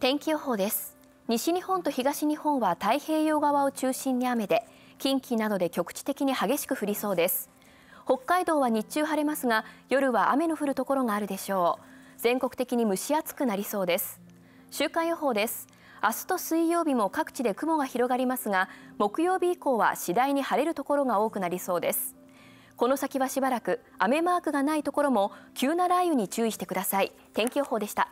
天気予報です西日本と東日本は太平洋側を中心に雨で近畿などで局地的に激しく降りそうです北海道は日中晴れますが夜は雨の降るところがあるでしょう全国的に蒸し暑くなりそうです週間予報です明日と水曜日も各地で雲が広がりますが木曜日以降は次第に晴れるところが多くなりそうですこの先はしばらく雨マークがないところも急な雷雨に注意してください天気予報でした